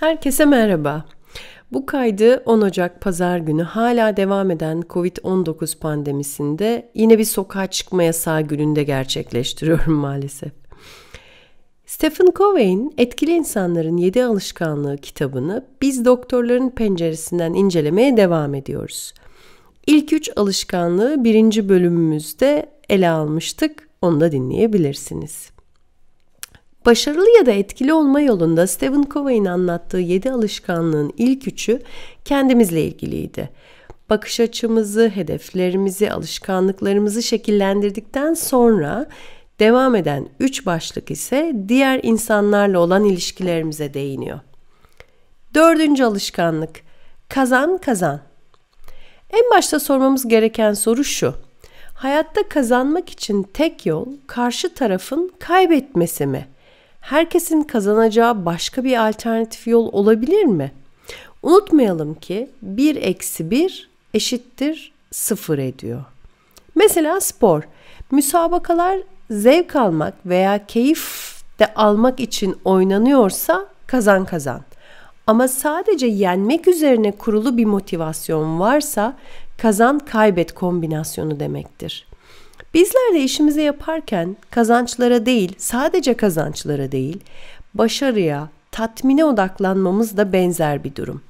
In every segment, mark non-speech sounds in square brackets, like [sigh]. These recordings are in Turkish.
Herkese merhaba. Bu kaydı 10 Ocak Pazar günü hala devam eden Covid-19 pandemisinde yine bir sokağa çıkma yasağı gününde gerçekleştiriyorum [laughs] maalesef. Stephen Covey'in Etkili İnsanların Yedi Alışkanlığı kitabını biz doktorların penceresinden incelemeye devam ediyoruz. İlk üç alışkanlığı birinci bölümümüzde ele almıştık. Onu da dinleyebilirsiniz. Başarılı ya da etkili olma yolunda Stephen Covey'in anlattığı 7 alışkanlığın ilk üçü kendimizle ilgiliydi. Bakış açımızı, hedeflerimizi, alışkanlıklarımızı şekillendirdikten sonra devam eden 3 başlık ise diğer insanlarla olan ilişkilerimize değiniyor. Dördüncü alışkanlık kazan kazan. En başta sormamız gereken soru şu. Hayatta kazanmak için tek yol karşı tarafın kaybetmesi mi?'' herkesin kazanacağı başka bir alternatif yol olabilir mi? Unutmayalım ki 1 eksi 1 eşittir 0 ediyor. Mesela spor. Müsabakalar zevk almak veya keyif de almak için oynanıyorsa kazan kazan. Ama sadece yenmek üzerine kurulu bir motivasyon varsa kazan kaybet kombinasyonu demektir. Bizler de işimizi yaparken kazançlara değil, sadece kazançlara değil, başarıya, tatmine odaklanmamız da benzer bir durum.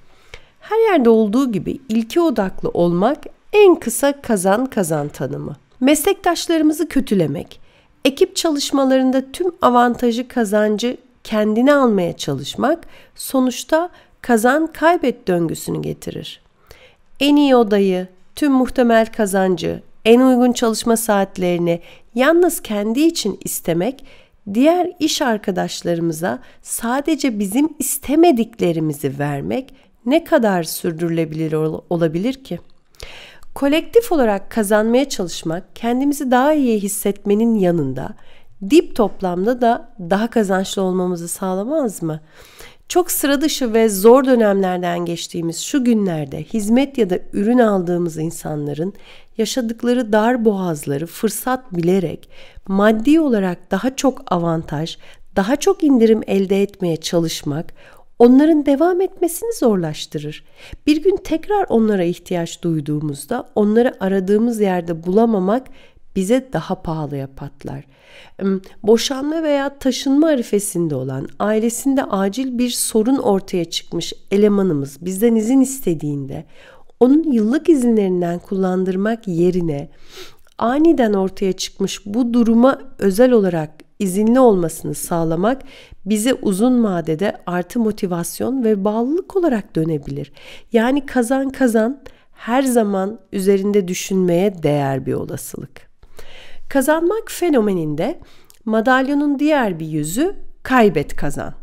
Her yerde olduğu gibi ilke odaklı olmak en kısa kazan kazan tanımı. Meslektaşlarımızı kötülemek, ekip çalışmalarında tüm avantajı kazancı kendine almaya çalışmak sonuçta kazan kaybet döngüsünü getirir. En iyi odayı, tüm muhtemel kazancı, en uygun çalışma saatlerini yalnız kendi için istemek, diğer iş arkadaşlarımıza sadece bizim istemediklerimizi vermek ne kadar sürdürülebilir ol- olabilir ki? Kolektif olarak kazanmaya çalışmak, kendimizi daha iyi hissetmenin yanında dip toplamda da daha kazançlı olmamızı sağlamaz mı? Çok sıra dışı ve zor dönemlerden geçtiğimiz şu günlerde hizmet ya da ürün aldığımız insanların yaşadıkları dar boğazları fırsat bilerek maddi olarak daha çok avantaj, daha çok indirim elde etmeye çalışmak onların devam etmesini zorlaştırır. Bir gün tekrar onlara ihtiyaç duyduğumuzda onları aradığımız yerde bulamamak bize daha pahalıya patlar. Hmm, boşanma veya taşınma arifesinde olan ailesinde acil bir sorun ortaya çıkmış elemanımız bizden izin istediğinde onun yıllık izinlerinden kullandırmak yerine aniden ortaya çıkmış bu duruma özel olarak izinli olmasını sağlamak bize uzun vadede artı motivasyon ve bağlılık olarak dönebilir. Yani kazan kazan her zaman üzerinde düşünmeye değer bir olasılık. Kazanmak fenomeninde madalyonun diğer bir yüzü kaybet kazan.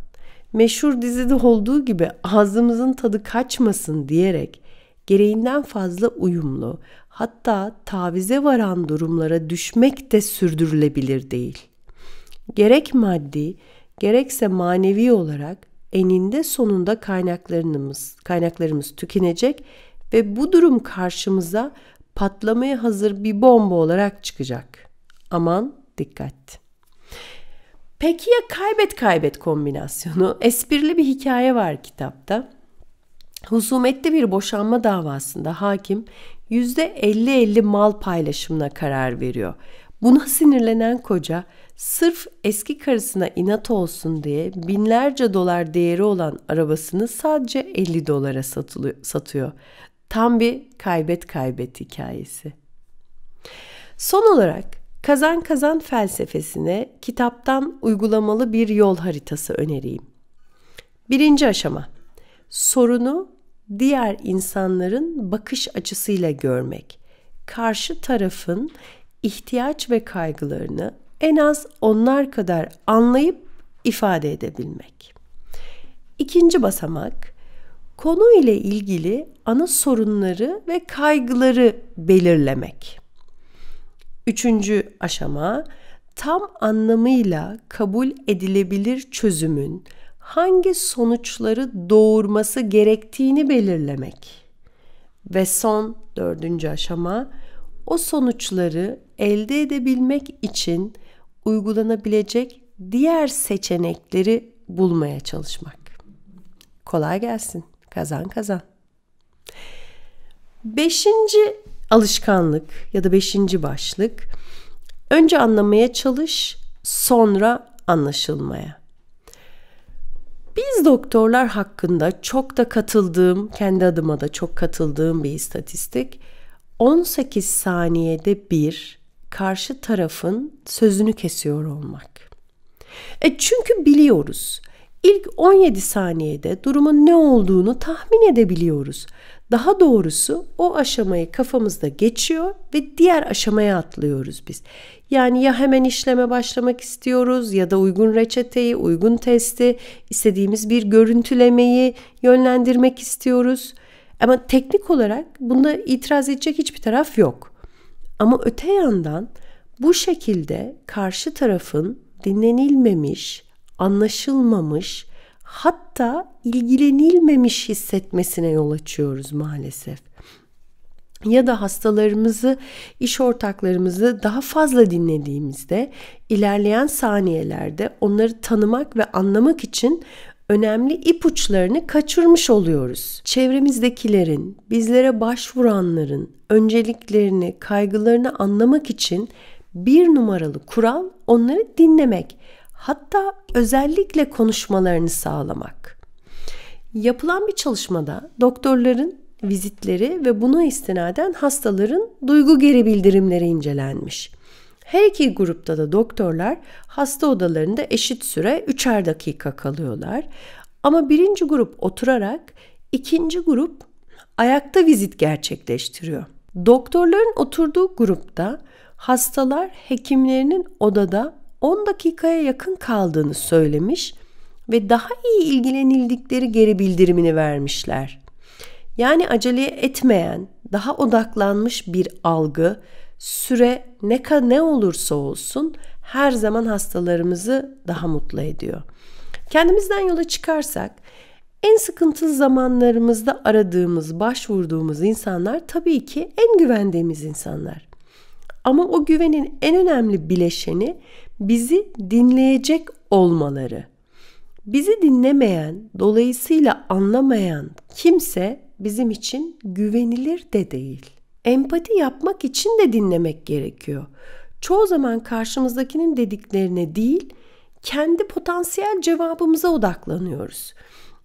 Meşhur dizide olduğu gibi ağzımızın tadı kaçmasın diyerek gereğinden fazla uyumlu, hatta tavize varan durumlara düşmek de sürdürülebilir değil. Gerek maddi, gerekse manevi olarak eninde sonunda kaynaklarımız, kaynaklarımız tükenecek ve bu durum karşımıza patlamaya hazır bir bomba olarak çıkacak. Aman dikkat. Peki ya kaybet kaybet kombinasyonu? Esprili bir hikaye var kitapta. Husumetli bir boşanma davasında hakim %50-50 mal paylaşımına karar veriyor. Buna sinirlenen koca sırf eski karısına inat olsun diye binlerce dolar değeri olan arabasını sadece 50 dolara satıyor. Tam bir kaybet kaybet hikayesi. Son olarak Kazan kazan felsefesine kitaptan uygulamalı bir yol haritası önereyim. Birinci aşama. Sorunu diğer insanların bakış açısıyla görmek. Karşı tarafın ihtiyaç ve kaygılarını en az onlar kadar anlayıp ifade edebilmek. İkinci basamak konu ile ilgili ana sorunları ve kaygıları belirlemek. Üçüncü aşama tam anlamıyla kabul edilebilir çözümün hangi sonuçları doğurması gerektiğini belirlemek. Ve son dördüncü aşama o sonuçları elde edebilmek için uygulanabilecek diğer seçenekleri bulmaya çalışmak. Kolay gelsin. Kazan kazan. Beşinci alışkanlık ya da beşinci başlık. Önce anlamaya çalış, sonra anlaşılmaya. Biz doktorlar hakkında çok da katıldığım, kendi adıma da çok katıldığım bir istatistik. 18 saniyede bir karşı tarafın sözünü kesiyor olmak. E çünkü biliyoruz. İlk 17 saniyede durumun ne olduğunu tahmin edebiliyoruz. Daha doğrusu o aşamayı kafamızda geçiyor ve diğer aşamaya atlıyoruz biz. Yani ya hemen işleme başlamak istiyoruz ya da uygun reçeteyi, uygun testi, istediğimiz bir görüntülemeyi yönlendirmek istiyoruz. Ama teknik olarak bunda itiraz edecek hiçbir taraf yok. Ama öte yandan bu şekilde karşı tarafın dinlenilmemiş, anlaşılmamış hatta ilgilenilmemiş hissetmesine yol açıyoruz maalesef. Ya da hastalarımızı, iş ortaklarımızı daha fazla dinlediğimizde ilerleyen saniyelerde onları tanımak ve anlamak için önemli ipuçlarını kaçırmış oluyoruz. Çevremizdekilerin, bizlere başvuranların önceliklerini, kaygılarını anlamak için bir numaralı kural onları dinlemek hatta özellikle konuşmalarını sağlamak. Yapılan bir çalışmada doktorların vizitleri ve buna istinaden hastaların duygu geri bildirimleri incelenmiş. Her iki grupta da doktorlar hasta odalarında eşit süre üçer dakika kalıyorlar. Ama birinci grup oturarak, ikinci grup ayakta vizit gerçekleştiriyor. Doktorların oturduğu grupta hastalar hekimlerinin odada 10 dakikaya yakın kaldığını söylemiş ve daha iyi ilgilenildikleri geri bildirimini vermişler. Yani acele etmeyen, daha odaklanmış bir algı, süre ne ka ne olursa olsun her zaman hastalarımızı daha mutlu ediyor. Kendimizden yola çıkarsak en sıkıntılı zamanlarımızda aradığımız, başvurduğumuz insanlar tabii ki en güvendiğimiz insanlar. Ama o güvenin en önemli bileşeni bizi dinleyecek olmaları. Bizi dinlemeyen, dolayısıyla anlamayan kimse bizim için güvenilir de değil. Empati yapmak için de dinlemek gerekiyor. Çoğu zaman karşımızdakinin dediklerine değil, kendi potansiyel cevabımıza odaklanıyoruz.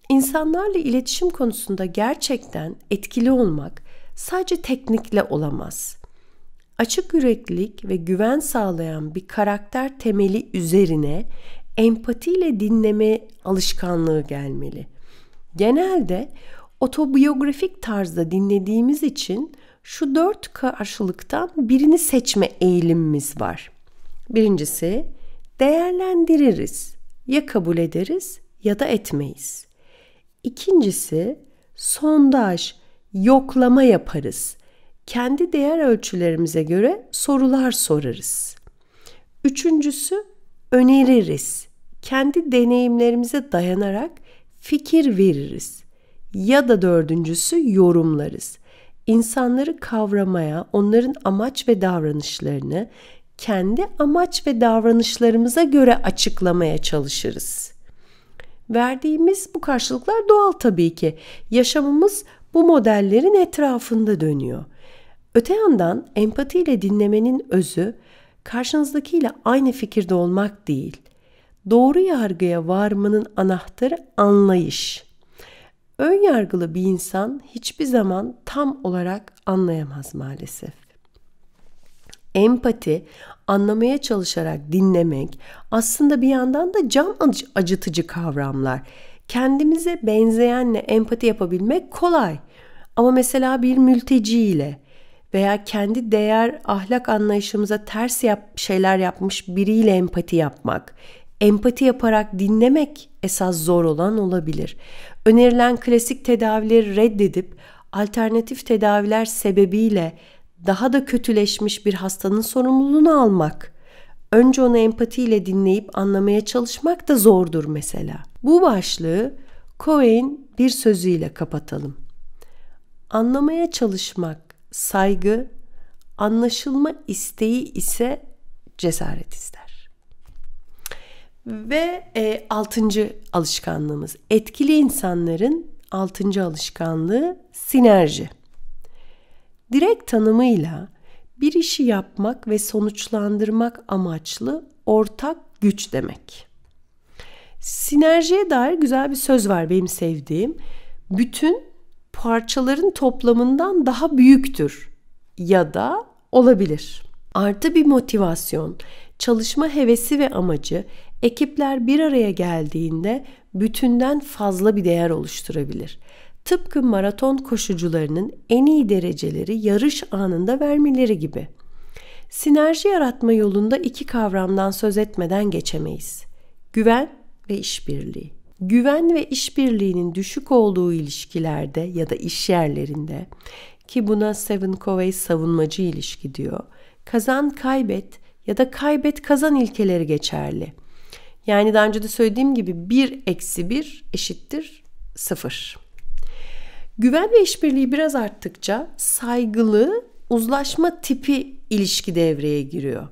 İnsanlarla iletişim konusunda gerçekten etkili olmak sadece teknikle olamaz açık yüreklilik ve güven sağlayan bir karakter temeli üzerine empatiyle dinleme alışkanlığı gelmeli. Genelde otobiyografik tarzda dinlediğimiz için şu dört karşılıktan birini seçme eğilimimiz var. Birincisi değerlendiririz. Ya kabul ederiz ya da etmeyiz. İkincisi sondaj, yoklama yaparız kendi değer ölçülerimize göre sorular sorarız. Üçüncüsü öneririz. Kendi deneyimlerimize dayanarak fikir veririz. Ya da dördüncüsü yorumlarız. İnsanları kavramaya, onların amaç ve davranışlarını kendi amaç ve davranışlarımıza göre açıklamaya çalışırız. Verdiğimiz bu karşılıklar doğal tabii ki. Yaşamımız bu modellerin etrafında dönüyor. Öte yandan empatiyle dinlemenin özü karşınızdakiyle aynı fikirde olmak değil. Doğru yargıya varmanın anahtarı anlayış. Ön yargılı bir insan hiçbir zaman tam olarak anlayamaz maalesef. Empati, anlamaya çalışarak dinlemek aslında bir yandan da can acıtıcı kavramlar. Kendimize benzeyenle empati yapabilmek kolay. Ama mesela bir mülteciyle veya kendi değer ahlak anlayışımıza ters yap, şeyler yapmış biriyle empati yapmak, empati yaparak dinlemek esas zor olan olabilir. Önerilen klasik tedavileri reddedip alternatif tedaviler sebebiyle daha da kötüleşmiş bir hastanın sorumluluğunu almak. Önce onu empatiyle dinleyip anlamaya çalışmak da zordur mesela. Bu başlığı Cohen bir sözüyle kapatalım. Anlamaya çalışmak saygı, anlaşılma isteği ise cesaret ister. Ve e, altıncı alışkanlığımız etkili insanların altıncı alışkanlığı sinerji. Direkt tanımıyla bir işi yapmak ve sonuçlandırmak amaçlı ortak güç demek. Sinerjiye dair güzel bir söz var benim sevdiğim. Bütün parçaların toplamından daha büyüktür ya da olabilir. Artı bir motivasyon, çalışma hevesi ve amacı ekipler bir araya geldiğinde bütünden fazla bir değer oluşturabilir. Tıpkı maraton koşucularının en iyi dereceleri yarış anında vermeleri gibi. Sinerji yaratma yolunda iki kavramdan söz etmeden geçemeyiz. Güven ve işbirliği güven ve işbirliğinin düşük olduğu ilişkilerde ya da iş yerlerinde ki buna Seven Covey savunmacı ilişki diyor. Kazan kaybet ya da kaybet kazan ilkeleri geçerli. Yani daha önce de söylediğim gibi 1 eksi 1 eşittir 0. Güven ve işbirliği biraz arttıkça saygılı uzlaşma tipi ilişki devreye giriyor.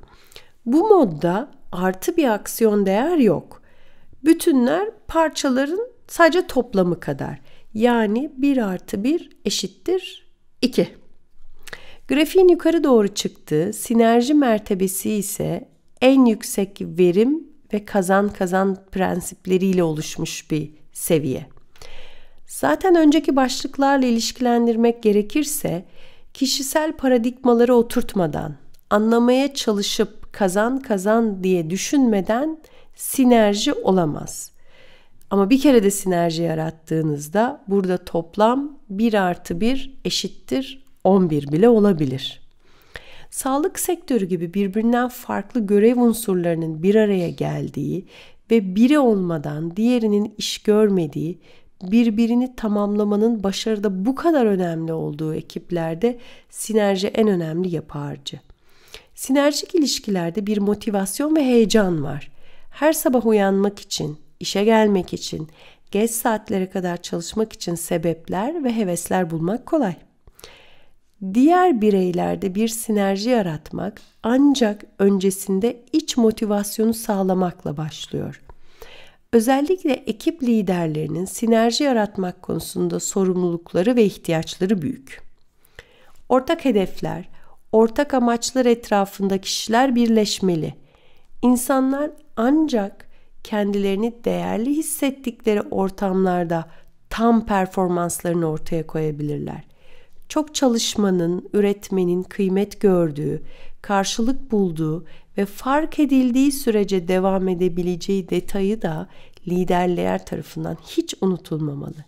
Bu modda artı bir aksiyon değer yok. Bütünler parçaların sadece toplamı kadar. Yani 1 artı 1 eşittir 2. Grafiğin yukarı doğru çıktığı sinerji mertebesi ise en yüksek verim ve kazan kazan prensipleriyle oluşmuş bir seviye. Zaten önceki başlıklarla ilişkilendirmek gerekirse kişisel paradigmaları oturtmadan, anlamaya çalışıp kazan kazan diye düşünmeden sinerji olamaz. Ama bir kere de sinerji yarattığınızda burada toplam 1 artı 1 eşittir 11 bile olabilir. Sağlık sektörü gibi birbirinden farklı görev unsurlarının bir araya geldiği ve biri olmadan diğerinin iş görmediği, birbirini tamamlamanın başarıda bu kadar önemli olduğu ekiplerde sinerji en önemli yapı harcı. Sinerjik ilişkilerde bir motivasyon ve heyecan var her sabah uyanmak için, işe gelmek için, geç saatlere kadar çalışmak için sebepler ve hevesler bulmak kolay. Diğer bireylerde bir sinerji yaratmak ancak öncesinde iç motivasyonu sağlamakla başlıyor. Özellikle ekip liderlerinin sinerji yaratmak konusunda sorumlulukları ve ihtiyaçları büyük. Ortak hedefler, ortak amaçlar etrafında kişiler birleşmeli. İnsanlar ancak kendilerini değerli hissettikleri ortamlarda tam performanslarını ortaya koyabilirler. Çok çalışmanın, üretmenin kıymet gördüğü, karşılık bulduğu ve fark edildiği sürece devam edebileceği detayı da liderler tarafından hiç unutulmamalı.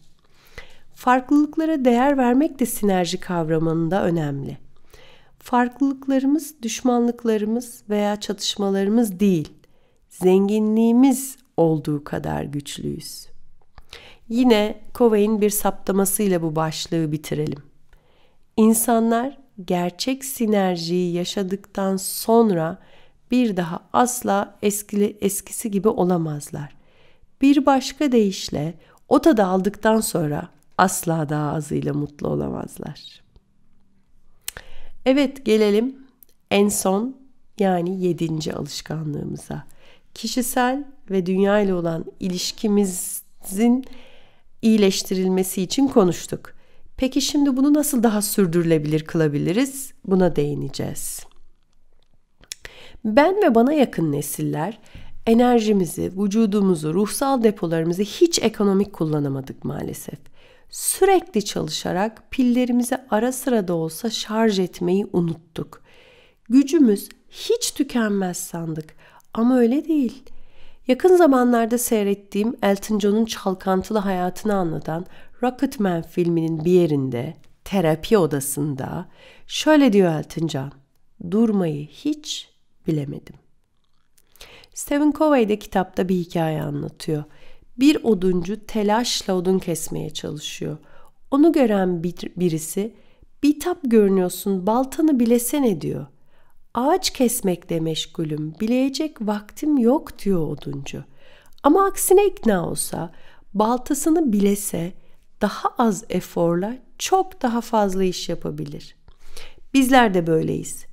Farklılıklara değer vermek de sinerji kavramında önemli. Farklılıklarımız düşmanlıklarımız veya çatışmalarımız değil zenginliğimiz olduğu kadar güçlüyüz. Yine kovayın bir saptamasıyla bu başlığı bitirelim. İnsanlar gerçek sinerjiyi yaşadıktan sonra bir daha asla eskili, eskisi gibi olamazlar. Bir başka deyişle o tadı aldıktan sonra asla daha azıyla mutlu olamazlar. Evet gelelim en son yani yedinci alışkanlığımıza kişisel ve dünya ile olan ilişkimizin iyileştirilmesi için konuştuk. Peki şimdi bunu nasıl daha sürdürülebilir kılabiliriz? Buna değineceğiz. Ben ve bana yakın nesiller enerjimizi, vücudumuzu, ruhsal depolarımızı hiç ekonomik kullanamadık maalesef. Sürekli çalışarak pillerimizi ara sıra da olsa şarj etmeyi unuttuk. Gücümüz hiç tükenmez sandık. Ama öyle değil. Yakın zamanlarda seyrettiğim Elton John'un çalkantılı hayatını anlatan Rocketman filminin bir yerinde, terapi odasında şöyle diyor Elton John. Durmayı hiç bilemedim. Stephen Covey de kitapta bir hikaye anlatıyor. Bir oduncu telaşla odun kesmeye çalışıyor. Onu gören bir, birisi, bitap görünüyorsun baltanı bilesene diyor. Ağaç kesmekle meşgulüm, bileyecek vaktim yok diyor oduncu. Ama aksine ikna olsa, baltasını bilese, daha az eforla çok daha fazla iş yapabilir. Bizler de böyleyiz.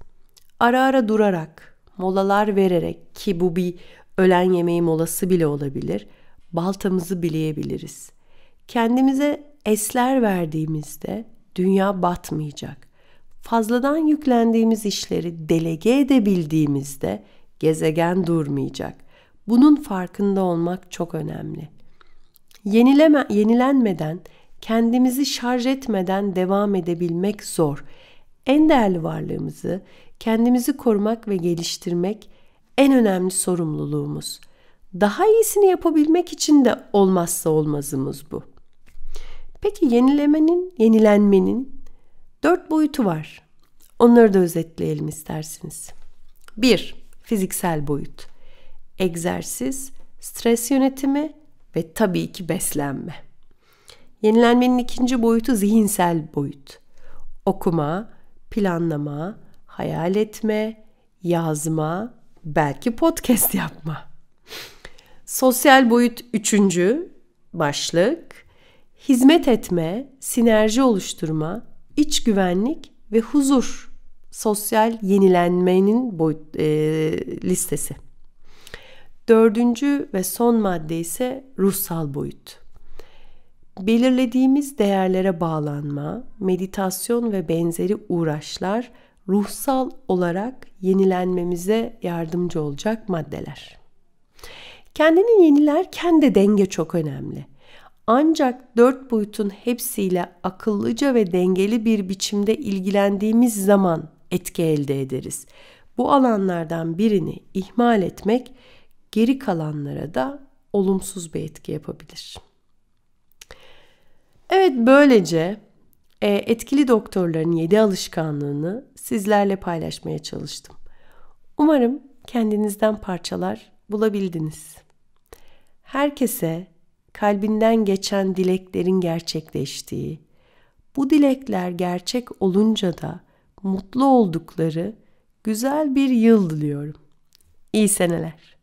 Ara ara durarak, molalar vererek ki bu bir ölen yemeği molası bile olabilir, baltamızı bileyebiliriz. Kendimize esler verdiğimizde dünya batmayacak fazladan yüklendiğimiz işleri delege edebildiğimizde gezegen durmayacak. Bunun farkında olmak çok önemli. Yenileme, yenilenmeden, kendimizi şarj etmeden devam edebilmek zor. En değerli varlığımızı kendimizi korumak ve geliştirmek en önemli sorumluluğumuz. Daha iyisini yapabilmek için de olmazsa olmazımız bu. Peki yenilemenin, yenilenmenin Dört boyutu var. Onları da özetleyelim isterseniz. 1. Fiziksel boyut. Egzersiz, stres yönetimi ve tabii ki beslenme. Yenilenmenin ikinci boyutu zihinsel boyut. Okuma, planlama, hayal etme, yazma, belki podcast yapma. Sosyal boyut üçüncü başlık. Hizmet etme, sinerji oluşturma, iç güvenlik ve huzur sosyal yenilenmenin boyut, e, listesi. Dördüncü ve son madde ise ruhsal boyut. Belirlediğimiz değerlere bağlanma, meditasyon ve benzeri uğraşlar ruhsal olarak yenilenmemize yardımcı olacak maddeler. Kendini yenilerken de denge çok önemli. Ancak dört boyutun hepsiyle akıllıca ve dengeli bir biçimde ilgilendiğimiz zaman etki elde ederiz. Bu alanlardan birini ihmal etmek geri kalanlara da olumsuz bir etki yapabilir. Evet böylece e, etkili doktorların yedi alışkanlığını sizlerle paylaşmaya çalıştım. Umarım kendinizden parçalar bulabildiniz. Herkese kalbinden geçen dileklerin gerçekleştiği, bu dilekler gerçek olunca da mutlu oldukları güzel bir yıl diliyorum. İyi seneler.